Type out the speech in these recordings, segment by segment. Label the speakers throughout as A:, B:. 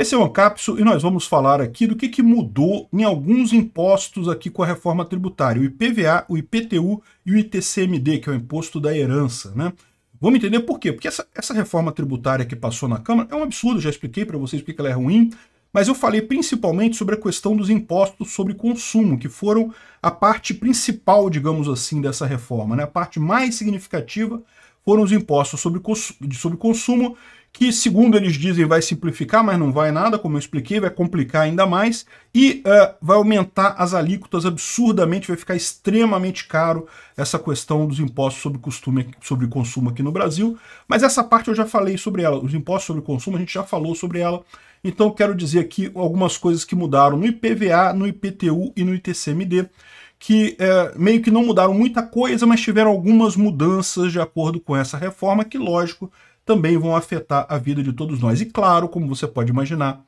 A: Esse é o Ancapso e nós vamos falar aqui do que, que mudou em alguns impostos aqui com a reforma tributária, o IPVA, o IPTU e o ITCMD, que é o Imposto da Herança, né? Vamos entender por quê? Porque essa, essa reforma tributária que passou na Câmara é um absurdo, já expliquei para vocês porque ela é ruim, mas eu falei principalmente sobre a questão dos impostos sobre consumo, que foram a parte principal, digamos assim, dessa reforma, né? A parte mais significativa foram os impostos sobre, sobre consumo que, segundo eles dizem, vai simplificar, mas não vai nada, como eu expliquei, vai complicar ainda mais e uh, vai aumentar as alíquotas absurdamente, vai ficar extremamente caro essa questão dos impostos sobre costume, sobre consumo aqui no Brasil. Mas essa parte eu já falei sobre ela, os impostos sobre consumo a gente já falou sobre ela. Então quero dizer aqui algumas coisas que mudaram no IPVA, no IPTU e no ITCMD que é, meio que não mudaram muita coisa, mas tiveram algumas mudanças de acordo com essa reforma, que lógico também vão afetar a vida de todos nós. E claro, como você pode imaginar,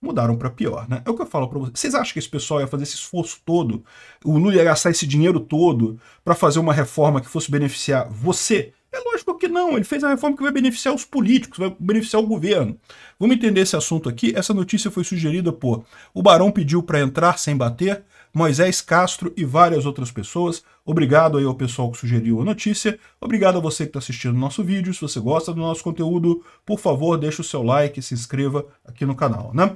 A: mudaram para pior, né? É o que eu falo para vocês. Vocês acham que esse pessoal ia fazer esse esforço todo, o Lula ia gastar esse dinheiro todo para fazer uma reforma que fosse beneficiar você, é lógico que não, ele fez a reforma que vai beneficiar os políticos, vai beneficiar o governo. Vamos entender esse assunto aqui. Essa notícia foi sugerida por o Barão pediu para entrar sem bater, Moisés Castro e várias outras pessoas. Obrigado aí ao pessoal que sugeriu a notícia. Obrigado a você que está assistindo o nosso vídeo. Se você gosta do nosso conteúdo, por favor, deixe o seu like e se inscreva aqui no canal, né?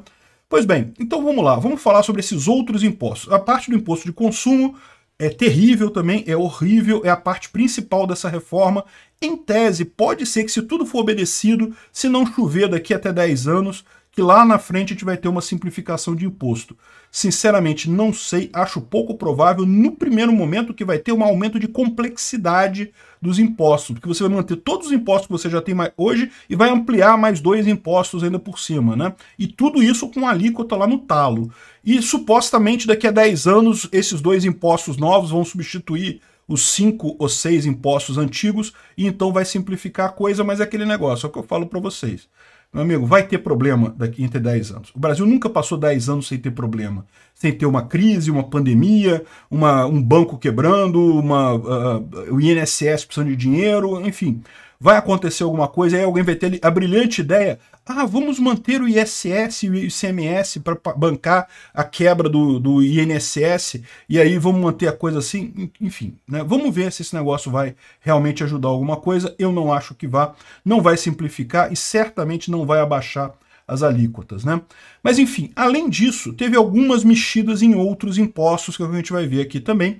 A: Pois bem, então vamos lá, vamos falar sobre esses outros impostos. A parte do imposto de consumo é terrível também, é horrível, é a parte principal dessa reforma. Em tese, pode ser que se tudo for obedecido, se não chover daqui até 10 anos, que lá na frente a gente vai ter uma simplificação de imposto. Sinceramente, não sei, acho pouco provável no primeiro momento que vai ter um aumento de complexidade dos impostos, porque você vai manter todos os impostos que você já tem hoje e vai ampliar mais dois impostos ainda por cima, né? E tudo isso com alíquota lá no talo. E supostamente daqui a 10 anos esses dois impostos novos vão substituir os cinco ou seis impostos antigos e então vai simplificar a coisa, mas é aquele negócio, é o que eu falo para vocês. Meu amigo, vai ter problema daqui entre 10 anos. O Brasil nunca passou 10 anos sem ter problema, sem ter uma crise, uma pandemia, uma, um banco quebrando, uma, uh, o INSS precisando de dinheiro, enfim. Vai acontecer alguma coisa, aí alguém vai ter a brilhante ideia, ah, vamos manter o ISS e o ICMS para bancar a quebra do, do INSS e aí vamos manter a coisa assim? Enfim, né? vamos ver se esse negócio vai realmente ajudar alguma coisa. Eu não acho que vá, não vai simplificar e certamente não vai abaixar as alíquotas, né? Mas enfim, além disso, teve algumas mexidas em outros impostos que a gente vai ver aqui também,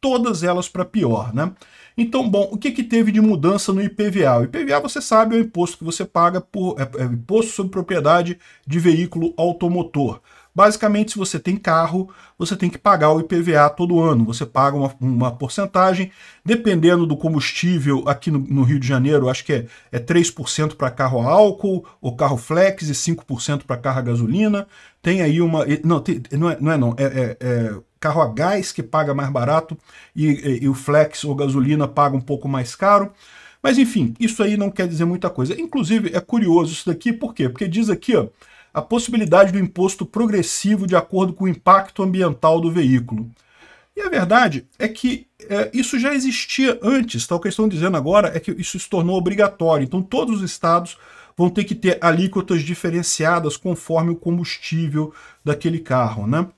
A: todas elas para pior, né? Então, bom, o que, que teve de mudança no IPVA? O IPVA, você sabe, é o imposto que você paga por é, é imposto sobre propriedade de veículo automotor. Basicamente, se você tem carro, você tem que pagar o IPVA todo ano. Você paga uma, uma porcentagem, dependendo do combustível, aqui no, no, Rio de Janeiro, acho que é, é 3% para carro a álcool, ou carro flex, e 5% para carro a gasolina. Tem aí uma. Não, tem, não é, não, é, não é, é, é carro a gás que paga mais barato e, e, e o flex ou gasolina paga um pouco mais caro. Mas enfim, isso aí não quer dizer muita coisa. Inclusive, é curioso isso daqui, por quê? Porque diz aqui ó, a possibilidade do imposto progressivo de acordo com o impacto ambiental do veículo. E a verdade é que é, isso já existia antes, tá? o que estão dizendo agora é que isso se tornou obrigatório. Então todos os estados vão ter que ter alíquotas diferenciadas conforme o combustível daquele carro. Né?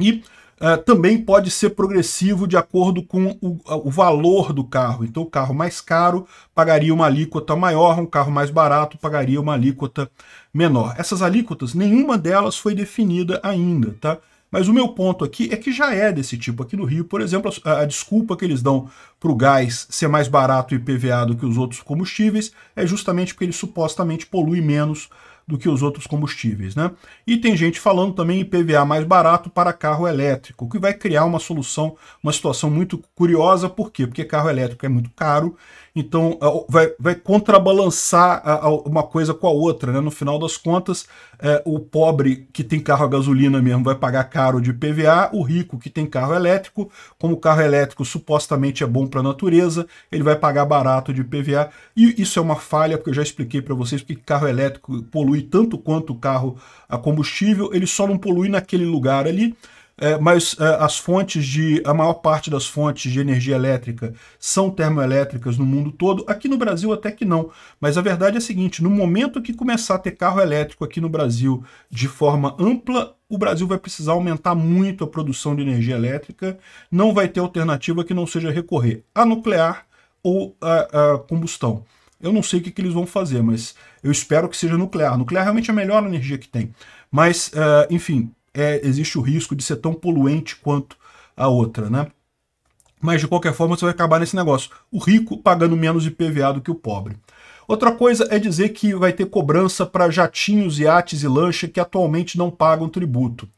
A: E ah, também pode ser progressivo de acordo com o, o, valor do carro. Então, o carro mais caro pagaria uma alíquota maior, um carro mais barato pagaria uma alíquota menor. Essas alíquotas, nenhuma delas foi definida ainda, tá? Mas o meu ponto aqui é que já é desse tipo. Aqui no Rio, por exemplo, a, a desculpa que eles dão para o gás ser mais barato e PVA do que os outros combustíveis é justamente porque ele supostamente polui menos do que os outros combustíveis. Né? E tem gente falando também em PVA mais barato para carro elétrico, que vai criar uma solução, uma situação muito curiosa, por quê? Porque carro elétrico é muito caro, então é, vai, vai contrabalançar uma coisa com a outra. Né? No final das contas, é, o pobre que tem carro a gasolina mesmo vai pagar caro de PVA, o rico que tem carro elétrico, como o carro elétrico supostamente é bom para a natureza, ele vai pagar barato de PVA. E isso é uma falha, porque eu já expliquei para vocês que carro elétrico polui tanto quanto o carro a combustível, ele só não polui naquele lugar ali, é, mas é, as fontes de. a maior parte das fontes de energia elétrica são termoelétricas no mundo todo. Aqui no Brasil até que não. Mas a verdade é a seguinte: no momento que começar a ter carro elétrico aqui no Brasil de forma ampla, o Brasil vai precisar aumentar muito a produção de energia elétrica. Não vai ter alternativa que não seja recorrer a nuclear ou a, a combustão. Eu não sei o que, que, eles vão fazer, mas eu espero que seja nuclear. Nuclear realmente é a melhor energia que tem. Mas, uh, enfim, é, existe o risco de ser tão poluente quanto a outra, né? Mas de qualquer forma você vai acabar nesse negócio. O rico pagando menos IPVA do que o pobre. Outra coisa é dizer que vai ter cobrança para jatinhos, iates e lancha que atualmente não pagam tributo.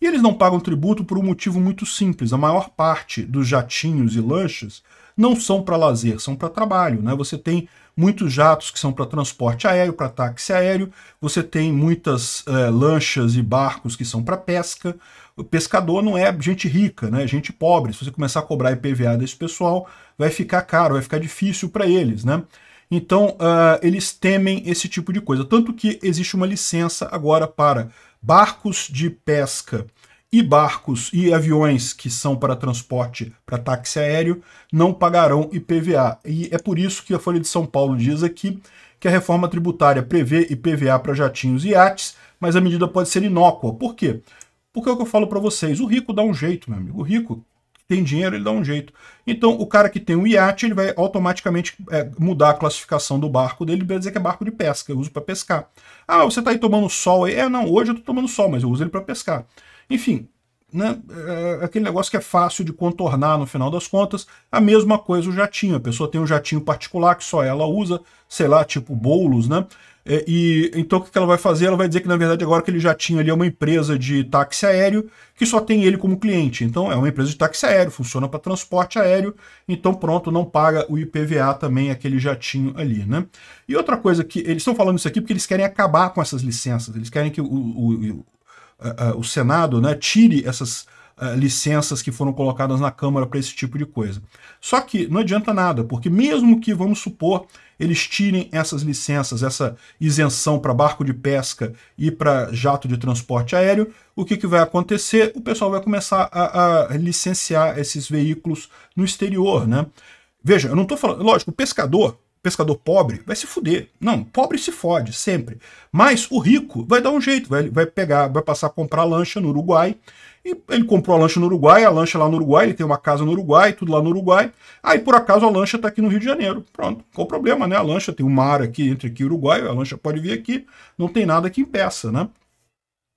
A: E eles não pagam tributo por um motivo muito simples. A maior parte dos jatinhos e lanchas não são para lazer, são para trabalho. Né? Você tem muitos jatos que são para transporte aéreo, para táxi aéreo, você tem muitas é, lanchas e barcos que são para pesca. O pescador não é gente rica, né? é gente pobre. Se você começar a cobrar IPVA desse pessoal, vai ficar caro, vai ficar difícil para eles. Né? Então, uh, eles temem esse tipo de coisa. Tanto que existe uma licença agora para barcos de pesca e barcos e aviões que são para transporte para táxi aéreo não pagarão IPVA. E é por isso que a Folha de São Paulo diz aqui que a reforma tributária prevê IPVA para jatinhos e iates, mas a medida pode ser inócua. Por quê? Porque é o que eu falo para vocês, o rico dá um jeito, meu amigo. O rico tem dinheiro, ele dá um jeito. Então, o cara que tem um iate, ele vai automaticamente é, mudar a classificação do barco dele para dizer que é barco de pesca, eu uso para pescar. Ah, você está aí tomando sol aí? É, não, hoje eu estou tomando sol, mas eu uso ele para pescar. Enfim, né, é, é aquele negócio que é fácil de contornar no final das contas. A mesma coisa o jatinho. A pessoa tem um jatinho particular que só ela usa, sei lá, tipo bolos, né? É, e, então o que ela vai fazer? Ela vai dizer que na verdade agora aquele jatinho ali é uma empresa de táxi aéreo que só tem ele como cliente. Então é uma empresa de táxi aéreo, funciona para transporte aéreo, então pronto, não paga o IPVA também aquele jatinho ali, né? E outra coisa que eles estão falando isso aqui porque eles querem acabar com essas licenças, eles querem que o, o, uh, o Senado né, tire essas uh, licenças que foram colocadas na Câmara para esse tipo de coisa. Só que não adianta nada, porque mesmo que, vamos supor, eles tirem essas licenças, essa isenção para barco de pesca e para jato de transporte aéreo, o que, que vai acontecer? O pessoal vai começar a, a licenciar esses veículos no exterior, né? Veja, eu não estou falando. Lógico, o pescador pescador pobre vai se fuder. Não, pobre se fode, sempre. Mas o rico vai dar um jeito, vai, vai pegar, vai passar a comprar lancha no Uruguai. E ele comprou a lancha no Uruguai, a lancha lá no Uruguai, ele tem uma casa no Uruguai, tudo lá no Uruguai. Aí, por acaso, a lancha está aqui no Rio de Janeiro. Pronto, qual o problema, né? A lancha tem um mar aqui entre aqui e Uruguai, a lancha pode vir aqui, não tem nada que impeça, né?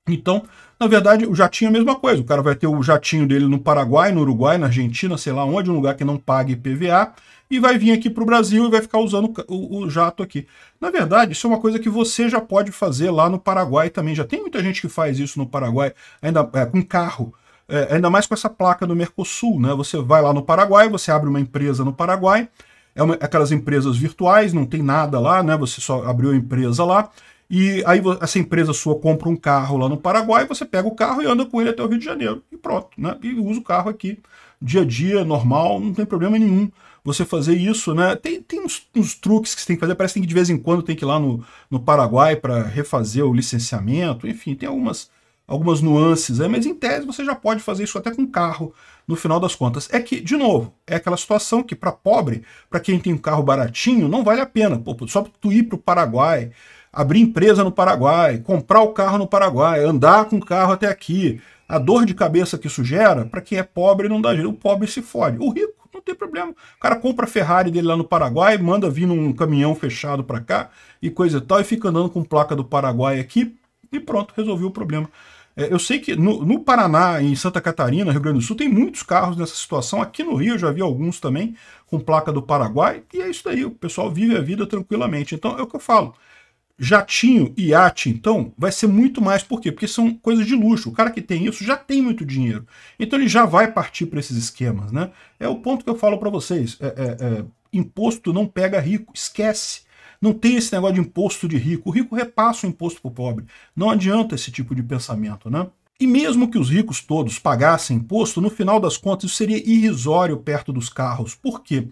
A: Então, na verdade, o jatinho é a mesma coisa. O cara vai ter o jatinho dele no Paraguai, no Uruguai, na Argentina, sei lá onde, um lugar que não pague PVA, e vai vir aqui para o Brasil e vai ficar usando o, o, jato aqui. Na verdade, isso é uma coisa que você já pode fazer lá no Paraguai também. Já tem muita gente que faz isso no Paraguai, ainda é, com carro. É, ainda mais com essa placa do Mercosul, né? Você vai lá no Paraguai, você abre uma empresa no Paraguai, é uma, é aquelas empresas virtuais, não tem nada lá, né? Você só abriu a empresa lá e aí essa empresa sua compra um carro lá no Paraguai, você pega o carro e anda com ele até o Rio de Janeiro. E pronto, né? E usa o carro aqui dia a dia, normal, não tem problema nenhum você fazer isso, né? Tem, tem uns, uns, truques que você tem que fazer, parece que de vez em quando tem que ir lá no, no Paraguai para refazer o licenciamento, enfim, tem algumas, algumas nuances, né? mas em tese você já pode fazer isso até com carro, no final das contas. É que, de novo, é aquela situação que para pobre, para quem tem um carro baratinho, não vale a pena. Pô, só tu ir para o Paraguai, abrir empresa no Paraguai, comprar o carro no Paraguai, andar com o carro até aqui. A dor de cabeça que isso gera, para quem é pobre, não dá jeito. O pobre se fode. O rico, não tem problema. O cara compra a Ferrari dele lá no Paraguai, manda vir num caminhão fechado para cá e coisa e tal, e fica andando com placa do Paraguai aqui e pronto, resolveu o problema. É, eu sei que no, no Paraná, em Santa Catarina, Rio Grande do Sul, tem muitos carros nessa situação. Aqui no Rio eu já vi alguns também com placa do Paraguai, e é isso daí. O pessoal vive a vida tranquilamente. Então é o que eu falo jatinho e iate, então, vai ser muito mais. Por quê? Porque são coisas de luxo. O cara que tem isso já tem muito dinheiro. Então ele já vai partir para esses esquemas, né? É o ponto que eu falo para vocês. É, é, é, imposto não pega rico, esquece. Não tem esse negócio de imposto de rico. O rico repassa o imposto para o pobre. Não adianta esse tipo de pensamento, né? E mesmo que os ricos todos pagassem imposto, no final das contas isso seria irrisório perto dos carros. Por quê?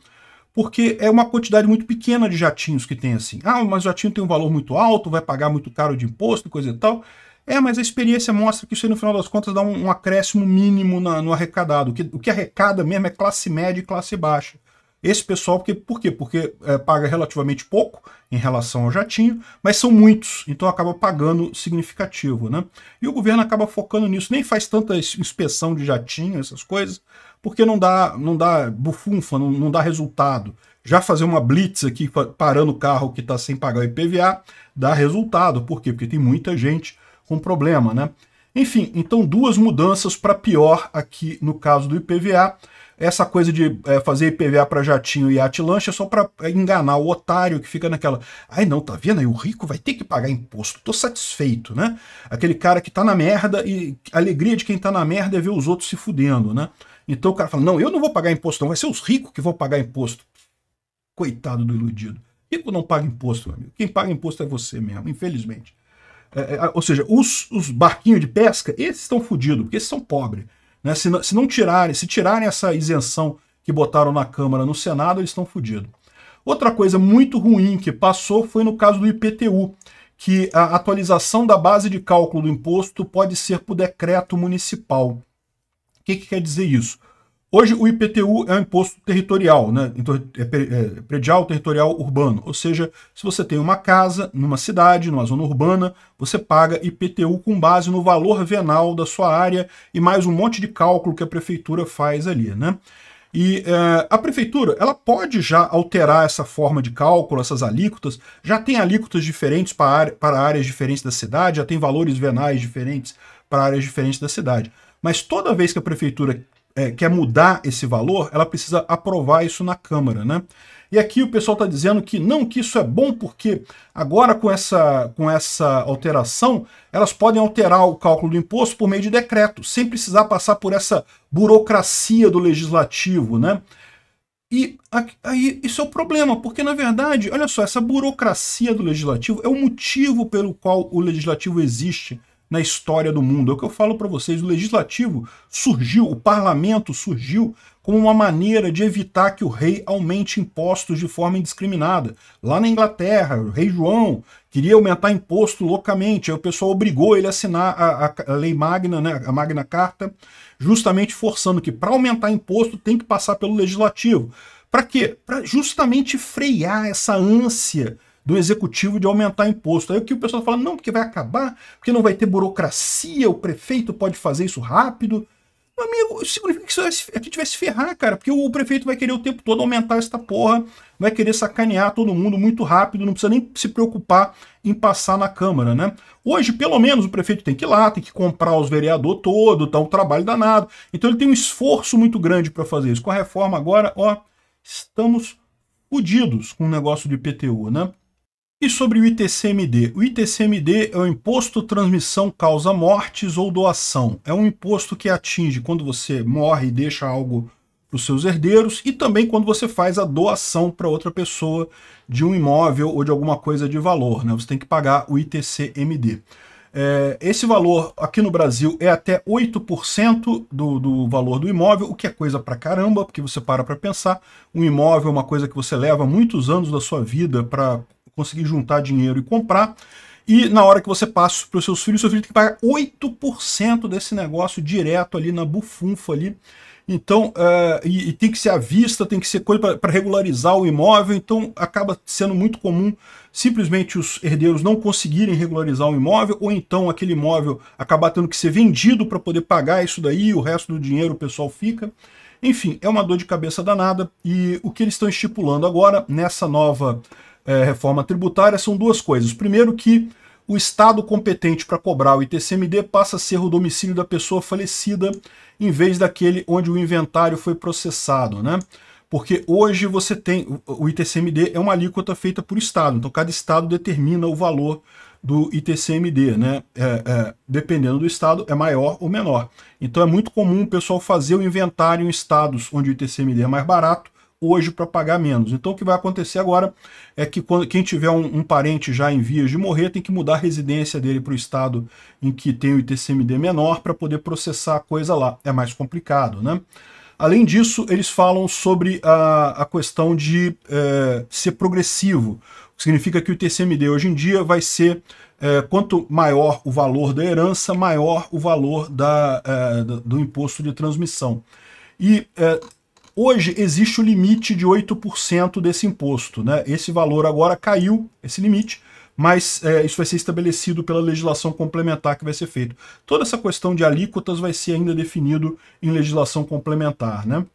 A: porque é uma quantidade muito pequena de jatinhos que tem assim. Ah, mas o jatinho tem um valor muito alto, vai pagar muito caro de imposto, coisa e tal. É, mas a experiência mostra que isso aí, no final das contas, dá um, um acréscimo mínimo na, no arrecadado. O que, o que arrecada mesmo é classe média e classe baixa. Esse pessoal, porque, por quê? Porque é, paga relativamente pouco em relação ao jatinho, mas são muitos, então acaba pagando significativo. Né? E o governo acaba focando nisso, nem faz tanta inspeção de jatinho, essas coisas, porque não dá, não dá bufunfa, não, não dá resultado. Já fazer uma blitz aqui parando o carro que está sem pagar o IPVA dá resultado. Por quê? Porque tem muita gente com problema, né? Enfim, então duas mudanças para pior aqui no caso do IPVA. Essa coisa de é, fazer IPVA para jatinho e atilanche é só para enganar o otário que fica naquela. Ai não, tá vendo aí? O rico vai ter que pagar imposto, tô satisfeito, né? Aquele cara que tá na merda e a alegria de quem tá na merda é ver os outros se fudendo, né? Então o cara fala: não, eu não vou pagar imposto, não, vai ser os ricos que vão pagar imposto. Coitado do iludido. Rico não paga imposto, meu amigo. Quem paga imposto é você mesmo, infelizmente. É, é, ou seja, os, os, barquinhos de pesca, esses estão fodidos, porque esses são pobres. Né? Se, não, se não tirarem, se tirarem essa isenção que botaram na Câmara, no Senado, eles estão fodidos. Outra coisa muito ruim que passou foi no caso do IPTU, que a atualização da base de cálculo do imposto pode ser por decreto municipal. O que, que quer dizer isso? Hoje o IPTU é um imposto territorial, né? Então, é, é predial territorial urbano, ou seja, se você tem uma casa numa cidade, numa zona urbana, você paga IPTU com base no valor venal da sua área e mais um monte de cálculo que a prefeitura faz ali. Né? E é, a prefeitura ela pode já alterar essa forma de cálculo, essas alíquotas. Já tem alíquotas diferentes para, para áreas diferentes da cidade, já tem valores venais diferentes para áreas diferentes da cidade. Mas toda vez que a prefeitura é, quer mudar esse valor, ela precisa aprovar isso na Câmara, né? E aqui o pessoal está dizendo que não, que isso é bom porque agora com essa, com essa alteração, elas podem alterar o cálculo do imposto por meio de decreto, sem precisar passar por essa burocracia do legislativo, né? E aí isso é o problema, porque na verdade, olha só, essa burocracia do legislativo é o motivo pelo qual o legislativo existe na história do mundo. É o que eu falo para vocês, o legislativo surgiu, o parlamento surgiu como uma maneira de evitar que o rei aumente impostos de forma indiscriminada. Lá na Inglaterra, o rei João queria aumentar imposto loucamente, aí o pessoal obrigou ele a assinar a, a, a lei magna, né, a Magna Carta, justamente forçando que para aumentar imposto tem que passar pelo legislativo. Para quê? Para justamente frear essa ânsia do executivo de aumentar imposto. Aí o que o pessoal fala, não, porque vai acabar, porque não vai ter burocracia, o prefeito pode fazer isso rápido. Meu amigo, significa que a gente vai se ferrar, cara, porque o prefeito vai querer o tempo todo aumentar esta porra, vai querer sacanear todo mundo muito rápido, não precisa nem se preocupar em passar na Câmara, né? Hoje, pelo menos, o prefeito tem que ir lá, tem que comprar os vereadores todo, tá um trabalho danado. Então ele tem um esforço muito grande para fazer isso. Com a reforma agora, ó, estamos fudidos com o negócio de PTU, né? E sobre o ITCMD? O ITCMD é o Imposto Transmissão Causa Mortes ou Doação. É um imposto que atinge quando você morre e deixa algo para os seus herdeiros e também quando você faz a doação para outra pessoa de um imóvel ou de alguma coisa de valor. Né? Você tem que pagar o ITCMD. É, esse valor aqui no Brasil é até 8% do, do valor do imóvel, o que é coisa pra caramba, porque você para para pensar, um imóvel é uma coisa que você leva muitos anos da sua vida para conseguir juntar dinheiro e comprar. E na hora que você passa para os seus filhos, seu filho tem que pagar 8% desse negócio direto ali na bufunfa ali. Então, uh, e, e, tem que ser à vista, tem que ser coisa para regularizar o imóvel, então acaba sendo muito comum simplesmente os herdeiros não conseguirem regularizar o imóvel, ou então aquele imóvel acabar tendo que ser vendido para poder pagar isso daí, o resto do dinheiro o pessoal fica. Enfim, é uma dor de cabeça danada, e o que eles estão estipulando agora nessa nova é, reforma tributária são duas coisas. Primeiro, que o Estado competente para cobrar o ITCMD passa a ser o domicílio da pessoa falecida em vez daquele onde o inventário foi processado, né? Porque hoje você tem. O ITCMD é uma alíquota feita por Estado, então cada Estado determina o valor do ITCMD, né? É, é, dependendo do Estado, é maior ou menor. Então é muito comum o pessoal fazer o inventário em estados onde o ITCMD é mais barato hoje para pagar menos. Então o que vai acontecer agora é que quando, quem tiver um, um parente já em vias de morrer tem que mudar a residência dele para o estado em que tem o ITCMD menor para poder processar a coisa lá. É mais complicado, né? Além disso, eles falam sobre a, a questão de é, ser progressivo, o que significa que o ITCMD hoje em dia vai ser, é, quanto maior o valor da herança, maior o valor da, é, do imposto de transmissão. E é, Hoje existe o limite de 8% desse imposto. Né? Esse valor agora caiu, esse limite, mas é, isso vai ser estabelecido pela legislação complementar que vai ser feito. Toda essa questão de alíquotas vai ser ainda definido em legislação complementar. Né?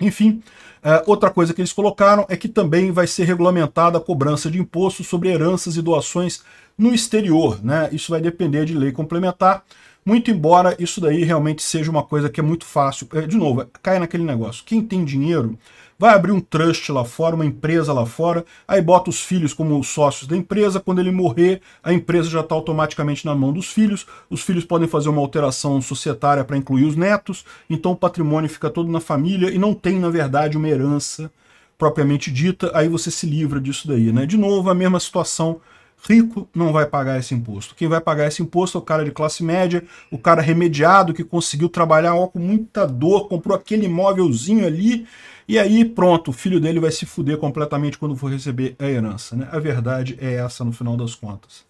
A: Enfim, é, outra coisa que eles colocaram é que também vai ser regulamentada a cobrança de imposto sobre heranças e doações no exterior. Né? Isso vai depender de lei complementar. Muito embora isso daí realmente seja uma coisa que é muito fácil. É, de novo, cai naquele negócio. Quem tem dinheiro vai abrir um trust lá fora, uma empresa lá fora, aí bota os filhos como sócios da empresa, quando ele morrer, a empresa já está automaticamente na mão dos filhos, os filhos podem fazer uma alteração societária para incluir os netos, então o patrimônio fica todo na família e não tem, na verdade, uma herança propriamente dita, aí você se livra disso daí, né? De novo, a mesma situação Rico não vai pagar esse imposto. Quem vai pagar esse imposto é o cara de classe média, o cara remediado que conseguiu trabalhar ó, com muita dor, comprou aquele imóvelzinho ali e aí pronto, o filho dele vai se fuder completamente quando for receber a herança. Né? A verdade é essa no final das contas.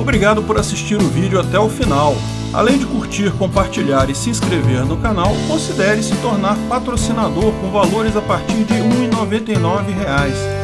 A: Obrigado por assistir o vídeo até o final. Além de curtir, compartilhar e se inscrever no canal, considere se tornar patrocinador com valores a partir de R$ 1,99